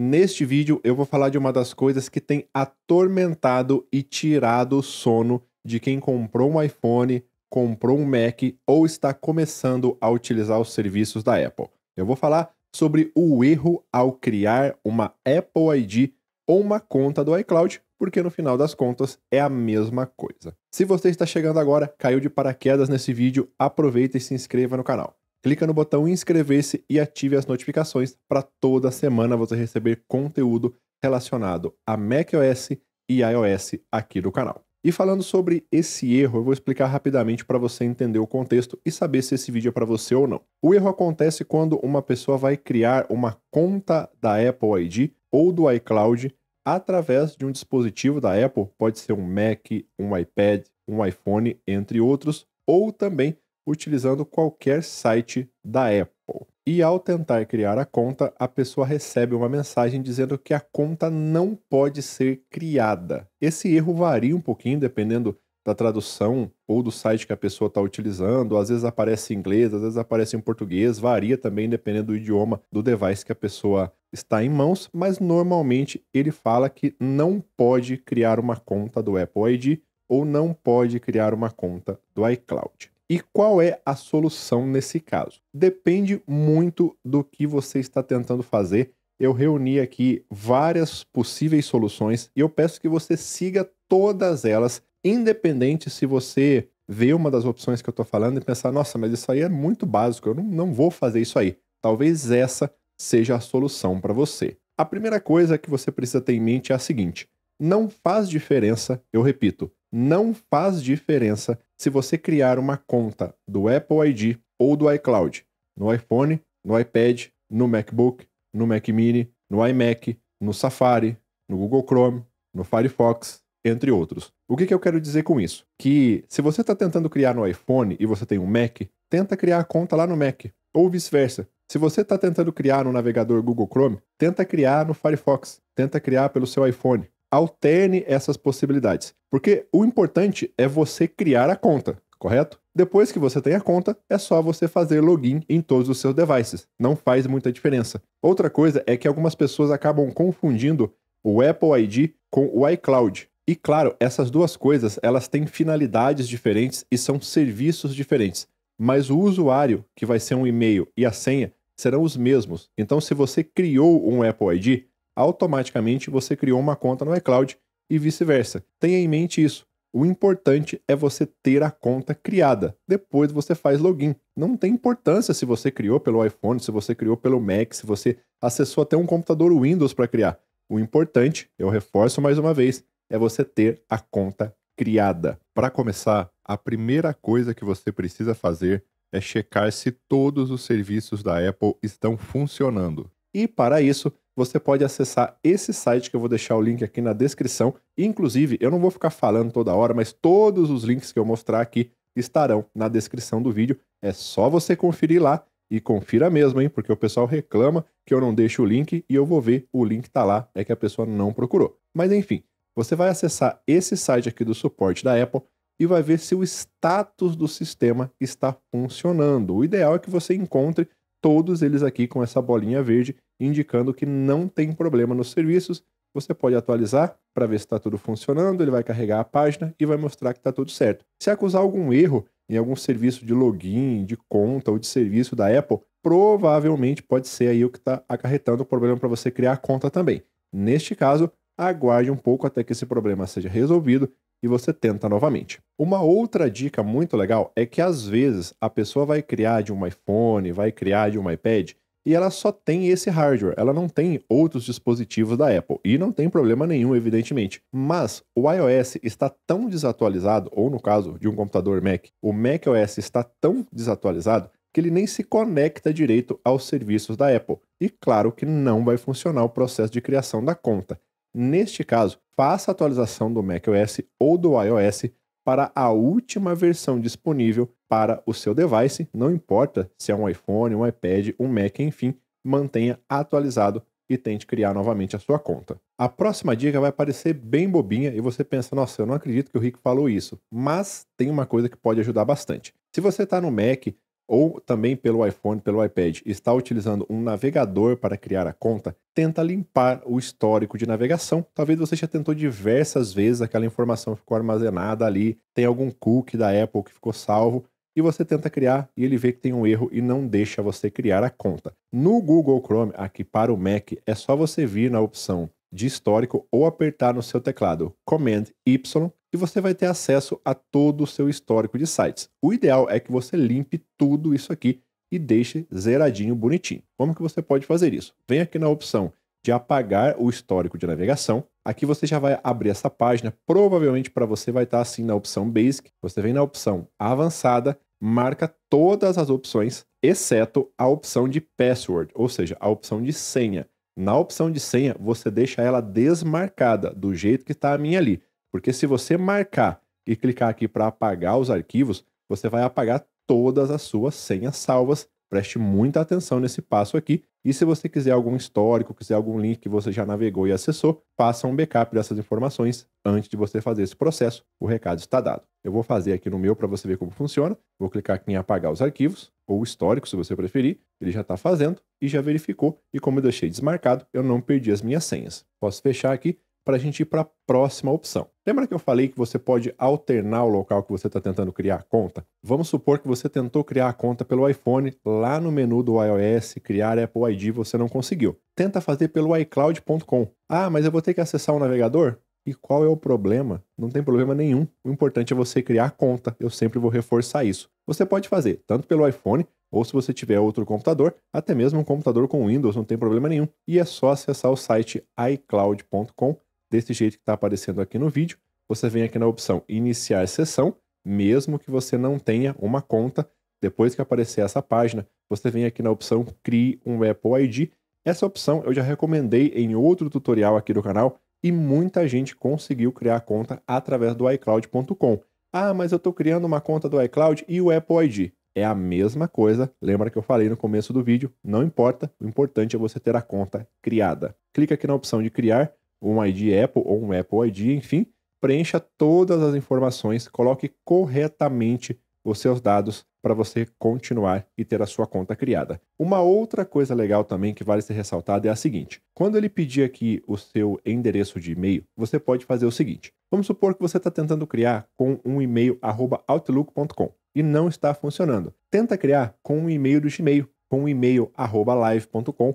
Neste vídeo eu vou falar de uma das coisas que tem atormentado e tirado o sono de quem comprou um iPhone, comprou um Mac ou está começando a utilizar os serviços da Apple. Eu vou falar sobre o erro ao criar uma Apple ID ou uma conta do iCloud, porque no final das contas é a mesma coisa. Se você está chegando agora, caiu de paraquedas nesse vídeo, aproveita e se inscreva no canal clica no botão inscrever-se e ative as notificações para toda semana você receber conteúdo relacionado a macOS e iOS aqui do canal. E falando sobre esse erro, eu vou explicar rapidamente para você entender o contexto e saber se esse vídeo é para você ou não. O erro acontece quando uma pessoa vai criar uma conta da Apple ID ou do iCloud através de um dispositivo da Apple, pode ser um Mac, um iPad, um iPhone, entre outros, ou também utilizando qualquer site da Apple. E ao tentar criar a conta, a pessoa recebe uma mensagem dizendo que a conta não pode ser criada. Esse erro varia um pouquinho dependendo da tradução ou do site que a pessoa está utilizando. Às vezes aparece em inglês, às vezes aparece em português, varia também dependendo do idioma do device que a pessoa está em mãos, mas normalmente ele fala que não pode criar uma conta do Apple ID ou não pode criar uma conta do iCloud. E qual é a solução nesse caso? Depende muito do que você está tentando fazer. Eu reuni aqui várias possíveis soluções e eu peço que você siga todas elas, independente se você vê uma das opções que eu estou falando e pensar, nossa, mas isso aí é muito básico, eu não, não vou fazer isso aí. Talvez essa seja a solução para você. A primeira coisa que você precisa ter em mente é a seguinte: não faz diferença, eu repito, não faz diferença se você criar uma conta do Apple ID ou do iCloud no iPhone, no iPad, no MacBook, no Mac Mini, no iMac, no Safari, no Google Chrome, no Firefox, entre outros. O que, que eu quero dizer com isso? Que se você está tentando criar no iPhone e você tem um Mac, tenta criar a conta lá no Mac, ou vice-versa. Se você está tentando criar no navegador Google Chrome, tenta criar no Firefox, tenta criar pelo seu iPhone alterne essas possibilidades. Porque o importante é você criar a conta, correto? Depois que você tem a conta, é só você fazer login em todos os seus devices. Não faz muita diferença. Outra coisa é que algumas pessoas acabam confundindo o Apple ID com o iCloud. E claro, essas duas coisas, elas têm finalidades diferentes e são serviços diferentes, mas o usuário, que vai ser um e-mail e a senha, serão os mesmos. Então se você criou um Apple ID, automaticamente você criou uma conta no iCloud e vice-versa. Tenha em mente isso. O importante é você ter a conta criada. Depois você faz login. Não tem importância se você criou pelo iPhone, se você criou pelo Mac, se você acessou até um computador Windows para criar. O importante, eu reforço mais uma vez, é você ter a conta criada. Para começar, a primeira coisa que você precisa fazer é checar se todos os serviços da Apple estão funcionando. E para isso, você pode acessar esse site que eu vou deixar o link aqui na descrição. Inclusive, eu não vou ficar falando toda hora, mas todos os links que eu mostrar aqui estarão na descrição do vídeo. É só você conferir lá e confira mesmo, hein? Porque o pessoal reclama que eu não deixo o link e eu vou ver o link tá lá, é que a pessoa não procurou. Mas enfim, você vai acessar esse site aqui do suporte da Apple e vai ver se o status do sistema está funcionando. O ideal é que você encontre todos eles aqui com essa bolinha verde indicando que não tem problema nos serviços. Você pode atualizar para ver se está tudo funcionando, ele vai carregar a página e vai mostrar que está tudo certo. Se acusar algum erro em algum serviço de login, de conta ou de serviço da Apple, provavelmente pode ser aí o que está acarretando o problema para você criar a conta também. Neste caso, aguarde um pouco até que esse problema seja resolvido e você tenta novamente. Uma outra dica muito legal é que às vezes a pessoa vai criar de um iPhone, vai criar de um iPad e ela só tem esse hardware, ela não tem outros dispositivos da Apple. E não tem problema nenhum, evidentemente. Mas o iOS está tão desatualizado, ou no caso de um computador Mac, o macOS está tão desatualizado que ele nem se conecta direito aos serviços da Apple. E claro que não vai funcionar o processo de criação da conta. Neste caso, faça a atualização do macOS ou do iOS para a última versão disponível para o seu device, não importa se é um iPhone, um iPad, um Mac, enfim, mantenha atualizado e tente criar novamente a sua conta. A próxima dica vai parecer bem bobinha e você pensa, nossa, eu não acredito que o Rick falou isso, mas tem uma coisa que pode ajudar bastante. Se você está no Mac ou também pelo iPhone, pelo iPad, está utilizando um navegador para criar a conta, tenta limpar o histórico de navegação. Talvez você já tentou diversas vezes, aquela informação ficou armazenada ali, tem algum cookie da Apple que ficou salvo, e você tenta criar e ele vê que tem um erro e não deixa você criar a conta. No Google Chrome, aqui para o Mac, é só você vir na opção de histórico ou apertar no seu teclado Command Y e você vai ter acesso a todo o seu histórico de sites. O ideal é que você limpe tudo isso aqui e deixe zeradinho bonitinho. Como que você pode fazer isso? Vem aqui na opção de apagar o histórico de navegação. Aqui você já vai abrir essa página, provavelmente para você vai estar tá, assim na opção Basic. Você vem na opção Avançada, marca todas as opções, exceto a opção de Password, ou seja, a opção de senha na opção de senha, você deixa ela desmarcada do jeito que está a minha ali. Porque se você marcar e clicar aqui para apagar os arquivos, você vai apagar todas as suas senhas salvas Preste muita atenção nesse passo aqui. E se você quiser algum histórico, quiser algum link que você já navegou e acessou, faça um backup dessas informações antes de você fazer esse processo. O recado está dado. Eu vou fazer aqui no meu para você ver como funciona. Vou clicar aqui em apagar os arquivos ou histórico, se você preferir. Ele já está fazendo e já verificou. E como eu deixei desmarcado, eu não perdi as minhas senhas. Posso fechar aqui para a gente ir para a próxima opção. Lembra que eu falei que você pode alternar o local que você está tentando criar a conta? Vamos supor que você tentou criar a conta pelo iPhone, lá no menu do iOS, criar Apple ID, você não conseguiu. Tenta fazer pelo iCloud.com. Ah, mas eu vou ter que acessar o navegador? E qual é o problema? Não tem problema nenhum. O importante é você criar a conta. Eu sempre vou reforçar isso. Você pode fazer tanto pelo iPhone, ou se você tiver outro computador, até mesmo um computador com Windows, não tem problema nenhum. E é só acessar o site iCloud.com desse jeito que está aparecendo aqui no vídeo, você vem aqui na opção Iniciar Sessão, mesmo que você não tenha uma conta. Depois que aparecer essa página, você vem aqui na opção Crie um Apple ID. Essa opção eu já recomendei em outro tutorial aqui do canal e muita gente conseguiu criar a conta através do iCloud.com. Ah, mas eu estou criando uma conta do iCloud e o Apple ID. É a mesma coisa, lembra que eu falei no começo do vídeo, não importa, o importante é você ter a conta criada. Clica aqui na opção de criar, um ID Apple ou um Apple ID, enfim, preencha todas as informações, coloque corretamente os seus dados para você continuar e ter a sua conta criada. Uma outra coisa legal também que vale ser ressaltada é a seguinte: quando ele pedir aqui o seu endereço de e-mail, você pode fazer o seguinte. Vamos supor que você está tentando criar com um e-mail outlook.com e não está funcionando. Tenta criar com um e-mail do Gmail, com um e-mail live.com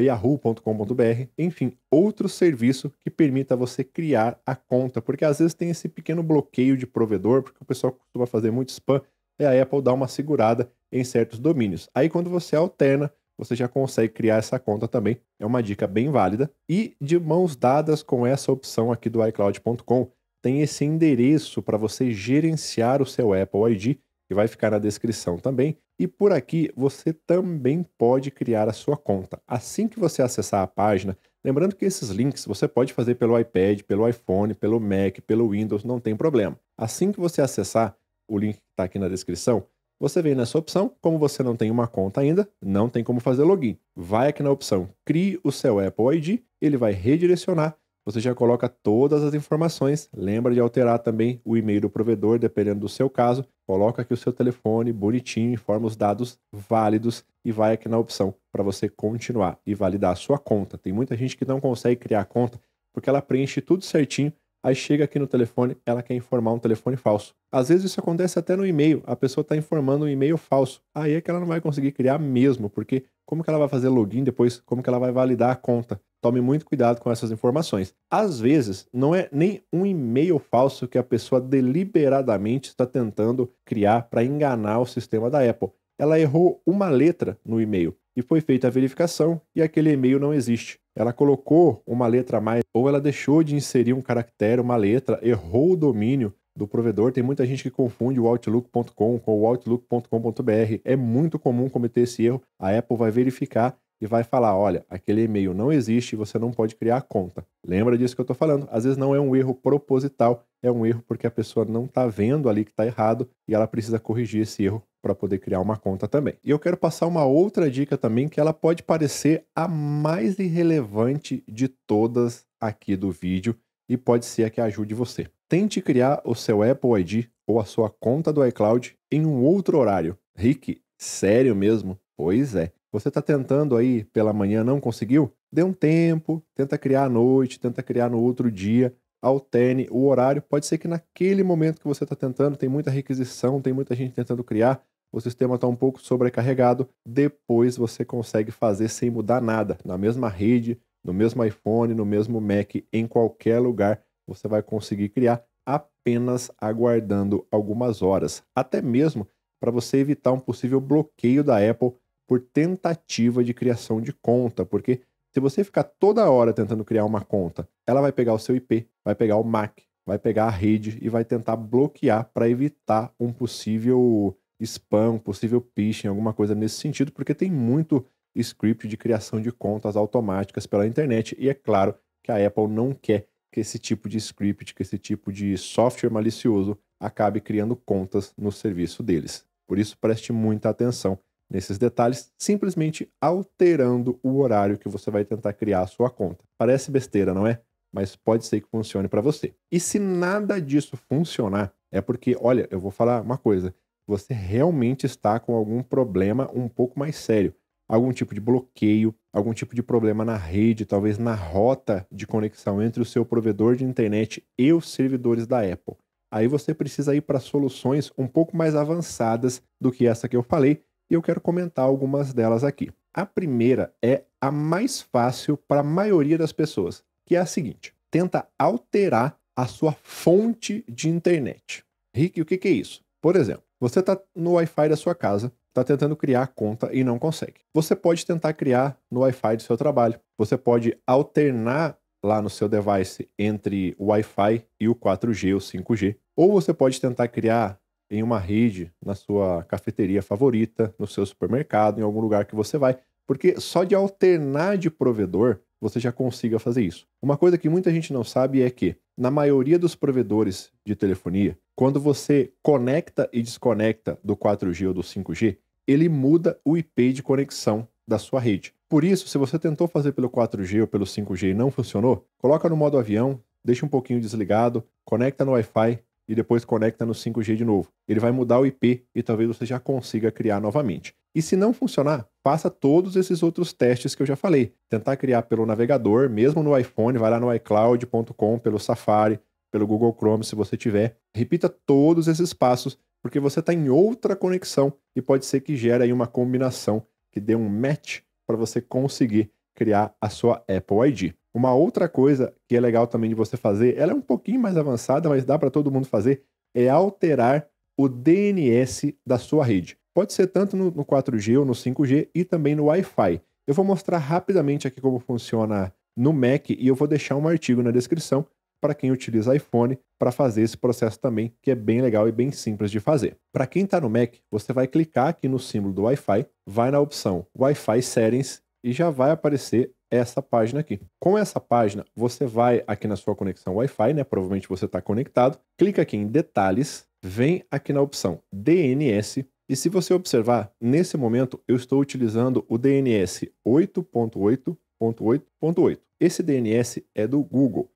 yahoo.com.br, enfim, outro serviço que permita você criar a conta, porque às vezes tem esse pequeno bloqueio de provedor, porque o pessoal costuma fazer muito spam, e a Apple dar uma segurada em certos domínios. Aí quando você alterna, você já consegue criar essa conta também. É uma dica bem válida. E de mãos dadas com essa opção aqui do iCloud.com, tem esse endereço para você gerenciar o seu Apple ID que vai ficar na descrição também. E por aqui você também pode criar a sua conta. Assim que você acessar a página, lembrando que esses links você pode fazer pelo iPad, pelo iPhone, pelo Mac, pelo Windows, não tem problema. Assim que você acessar o link que está aqui na descrição, você vem nessa opção. Como você não tem uma conta ainda, não tem como fazer login. Vai aqui na opção Crie o seu Apple ID, ele vai redirecionar você já coloca todas as informações. Lembra de alterar também o e-mail do provedor, dependendo do seu caso. Coloca aqui o seu telefone bonitinho, informa os dados válidos e vai aqui na opção para você continuar e validar a sua conta. Tem muita gente que não consegue criar conta porque ela preenche tudo certinho Aí chega aqui no telefone, ela quer informar um telefone falso. Às vezes isso acontece até no e-mail, a pessoa está informando um e-mail falso. Aí é que ela não vai conseguir criar mesmo, porque como que ela vai fazer login depois? Como que ela vai validar a conta? Tome muito cuidado com essas informações. Às vezes, não é nem um e-mail falso que a pessoa deliberadamente está tentando criar para enganar o sistema da Apple. Ela errou uma letra no e-mail e foi feita a verificação e aquele e-mail não existe ela colocou uma letra a mais ou ela deixou de inserir um caractere, uma letra, errou o domínio do provedor. Tem muita gente que confunde o Outlook.com com o Outlook.com.br. É muito comum cometer esse erro. A Apple vai verificar e vai falar: olha, aquele e-mail não existe, você não pode criar a conta. Lembra disso que eu estou falando? Às vezes não é um erro proposital, é um erro porque a pessoa não está vendo ali que está errado e ela precisa corrigir esse erro para poder criar uma conta também. E eu quero passar uma outra dica também que ela pode parecer a mais irrelevante de todas aqui do vídeo e pode ser a que ajude você. Tente criar o seu Apple ID ou a sua conta do iCloud em um outro horário. Rick, sério mesmo? Pois é. Você está tentando aí pela manhã, não conseguiu? Dê um tempo, tenta criar à noite, tenta criar no outro dia, alterne o horário. Pode ser que naquele momento que você está tentando, tem muita requisição, tem muita gente tentando criar, o sistema está um pouco sobrecarregado. Depois você consegue fazer sem mudar nada, na mesma rede, no mesmo iPhone, no mesmo Mac, em qualquer lugar, você vai conseguir criar apenas aguardando algumas horas. Até mesmo para você evitar um possível bloqueio da Apple por tentativa de criação de conta, porque se você ficar toda hora tentando criar uma conta, ela vai pegar o seu IP, vai pegar o MAC, vai pegar a rede e vai tentar bloquear para evitar um possível spam, possível phishing, alguma coisa nesse sentido, porque tem muito script de criação de contas automáticas pela internet e é claro que a Apple não quer que esse tipo de script, que esse tipo de software malicioso acabe criando contas no serviço deles. Por isso preste muita atenção nesses detalhes, simplesmente alterando o horário que você vai tentar criar a sua conta. Parece besteira, não é? Mas pode ser que funcione para você. E se nada disso funcionar, é porque, olha, eu vou falar uma coisa, você realmente está com algum problema um pouco mais sério, algum tipo de bloqueio, algum tipo de problema na rede, talvez na rota de conexão entre o seu provedor de internet e os servidores da Apple. Aí você precisa ir para soluções um pouco mais avançadas do que essa que eu falei, e eu quero comentar algumas delas aqui. A primeira é a mais fácil para a maioria das pessoas, que é a seguinte: tenta alterar a sua fonte de internet. Rick, o que, é isso? Por exemplo, você está no Wi-Fi da sua casa, está tentando criar a conta e não consegue. Você pode tentar criar no Wi-Fi do seu trabalho. Você pode alternar lá no seu device entre o Wi-Fi e o 4G ou 5G. Ou você pode tentar criar em uma rede, na sua cafeteria favorita, no seu supermercado, em algum lugar que você vai, porque só de alternar de provedor você já consiga fazer isso. Uma coisa que muita gente não sabe é que, na maioria dos provedores de telefonia, quando você conecta e desconecta do 4G ou do 5G, ele muda o IP de conexão da sua rede. Por isso, se você tentou fazer pelo 4G ou pelo 5G e não funcionou, coloca no modo avião, deixa um pouquinho desligado, conecta no Wi-Fi, e depois conecta no 5G de novo. Ele vai mudar o IP e talvez você já consiga criar novamente. E se não funcionar, faça todos esses outros testes que eu já falei. Tentar criar pelo navegador, mesmo no iPhone, vai lá no iCloud.com, pelo Safari, pelo Google Chrome, se você tiver. Repita todos esses passos, porque você está em outra conexão e pode ser que gere aí uma combinação que dê um match para você conseguir criar a sua Apple ID. Uma outra coisa que é legal também de você fazer, ela é um pouquinho mais avançada, mas dá para todo mundo fazer, é alterar o DNS da sua rede. Pode ser tanto no, 4G ou no 5G e também no Wi-Fi. Eu vou mostrar rapidamente aqui como funciona no Mac e eu vou deixar um artigo na descrição para quem utiliza iPhone para fazer esse processo também, que é bem legal e bem simples de fazer. Para quem está no Mac, você vai clicar aqui no símbolo do Wi-Fi, vai na opção Wi-Fi Settings e já vai aparecer essa página aqui. Com essa página, você vai aqui na sua conexão Wi-Fi, né? Provavelmente você está conectado. Clica aqui em detalhes, vem aqui na opção DNS. E se você observar, nesse momento eu estou utilizando o DNS 8.8.8.8. Esse DNS é do Google,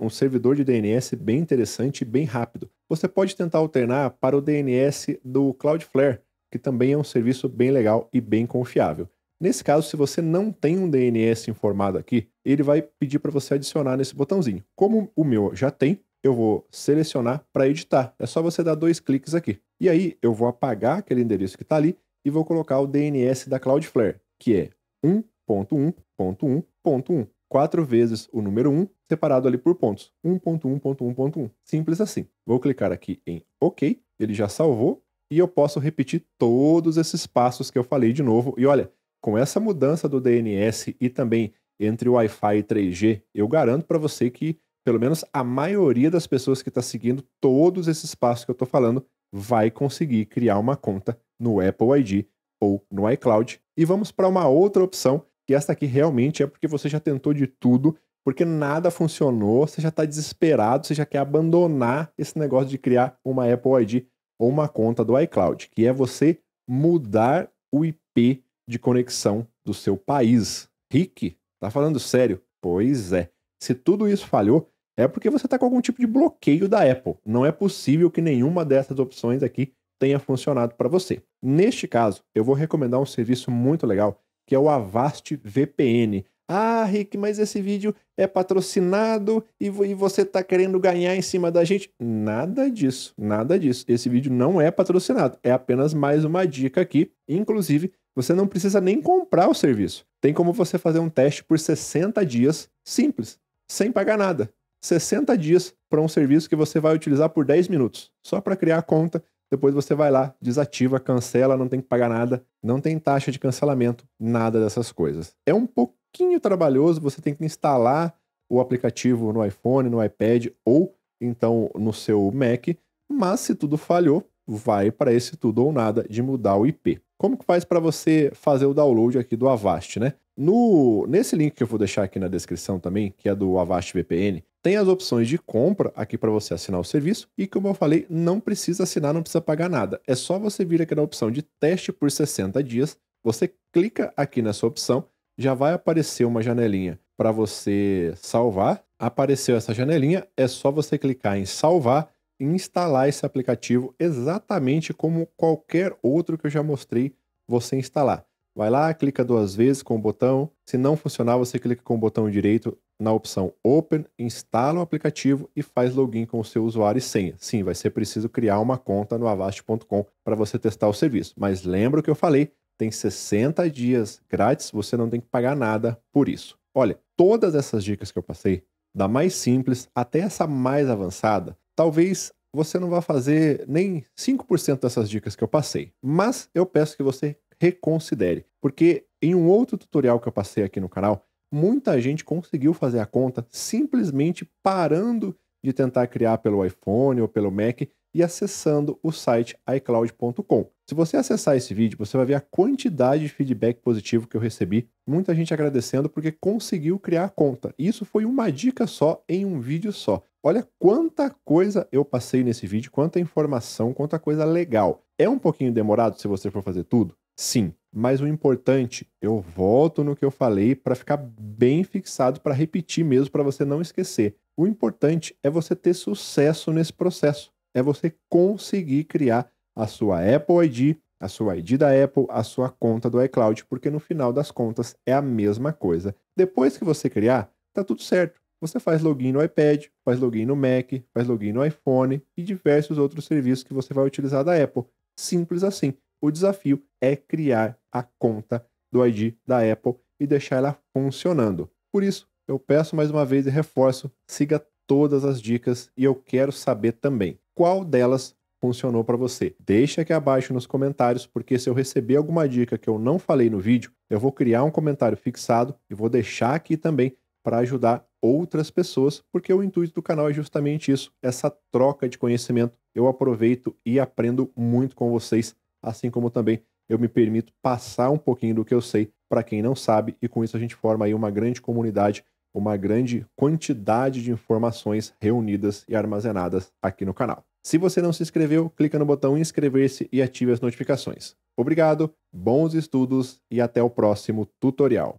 um servidor de DNS bem interessante e bem rápido. Você pode tentar alternar para o DNS do Cloudflare, que também é um serviço bem legal e bem confiável. Nesse caso, se você não tem um DNS informado aqui, ele vai pedir para você adicionar nesse botãozinho. Como o meu já tem, eu vou selecionar para editar. É só você dar dois cliques aqui. E aí eu vou apagar aquele endereço que está ali e vou colocar o DNS da Cloudflare, que é 1.1.1.1. Quatro vezes o número 1, separado ali por pontos. 1.1.1.1. Simples assim. Vou clicar aqui em OK, ele já salvou, e eu posso repetir todos esses passos que eu falei de novo. E olha, com essa mudança do DNS e também entre o Wi-Fi e 3G, eu garanto para você que pelo menos a maioria das pessoas que está seguindo todos esses passos que eu estou falando vai conseguir criar uma conta no Apple ID ou no iCloud. E vamos para uma outra opção, que essa aqui realmente é porque você já tentou de tudo, porque nada funcionou, você já está desesperado, você já quer abandonar esse negócio de criar uma Apple ID ou uma conta do iCloud, que é você mudar o IP de conexão do seu país. Rick, tá falando sério? Pois é. Se tudo isso falhou, é porque você está com algum tipo de bloqueio da Apple. Não é possível que nenhuma dessas opções aqui tenha funcionado para você. Neste caso, eu vou recomendar um serviço muito legal, que é o Avast VPN. Ah, Rick, mas esse vídeo é patrocinado e você está querendo ganhar em cima da gente? Nada disso, nada disso. Esse vídeo não é patrocinado, é apenas mais uma dica aqui. Inclusive, você não precisa nem comprar o serviço. Tem como você fazer um teste por 60 dias, simples, sem pagar nada. 60 dias para um serviço que você vai utilizar por 10 minutos, só para criar a conta. Depois você vai lá, desativa, cancela, não tem que pagar nada, não tem taxa de cancelamento, nada dessas coisas. É um pouquinho trabalhoso, você tem que instalar o aplicativo no iPhone, no iPad ou então no seu Mac, mas se tudo falhou, vai para esse tudo ou nada de mudar o IP como que faz para você fazer o download aqui do Avast, né? No, nesse link que eu vou deixar aqui na descrição também, que é do Avast VPN, tem as opções de compra aqui para você assinar o serviço e como eu falei, não precisa assinar, não precisa pagar nada. É só você vir aqui na opção de teste por 60 dias, você clica aqui nessa opção, já vai aparecer uma janelinha para você salvar. Apareceu essa janelinha, é só você clicar em salvar instalar esse aplicativo exatamente como qualquer outro que eu já mostrei você instalar. Vai lá, clica duas vezes com o botão. Se não funcionar, você clica com o botão direito na opção Open, instala o aplicativo e faz login com o seu usuário e senha. Sim, vai ser preciso criar uma conta no avast.com para você testar o serviço. Mas lembra o que eu falei, tem 60 dias grátis, você não tem que pagar nada por isso. Olha, todas essas dicas que eu passei, da mais simples até essa mais avançada, Talvez você não vá fazer nem 5% dessas dicas que eu passei, mas eu peço que você reconsidere, porque em um outro tutorial que eu passei aqui no canal, muita gente conseguiu fazer a conta simplesmente parando de tentar criar pelo iPhone ou pelo Mac e acessando o site iCloud.com. Se você acessar esse vídeo, você vai ver a quantidade de feedback positivo que eu recebi, muita gente agradecendo porque conseguiu criar a conta. isso foi uma dica só em um vídeo só. Olha quanta coisa eu passei nesse vídeo, quanta informação, quanta coisa legal. É um pouquinho demorado se você for fazer tudo? Sim, mas o importante, eu volto no que eu falei para ficar bem fixado, para repetir mesmo, para você não esquecer. O importante é você ter sucesso nesse processo, é você conseguir criar a sua Apple ID, a sua ID da Apple, a sua conta do iCloud, porque no final das contas é a mesma coisa. Depois que você criar, tá tudo certo. Você faz login no iPad, faz login no Mac, faz login no iPhone e diversos outros serviços que você vai utilizar da Apple. Simples assim. O desafio é criar a conta do ID da Apple e deixar ela funcionando. Por isso, eu peço mais uma vez e reforço: siga todas as dicas e eu quero saber também qual delas funcionou para você. Deixa aqui abaixo nos comentários, porque se eu receber alguma dica que eu não falei no vídeo, eu vou criar um comentário fixado e vou deixar aqui também para ajudar outras pessoas, porque o intuito do canal é justamente isso, essa troca de conhecimento. Eu aproveito e aprendo muito com vocês, assim como também eu me permito passar um pouquinho do que eu sei para quem não sabe, e com isso a gente forma aí uma grande comunidade, uma grande quantidade de informações reunidas e armazenadas aqui no canal. Se você não se inscreveu, clica no botão inscrever-se e ative as notificações. Obrigado, bons estudos e até o próximo tutorial.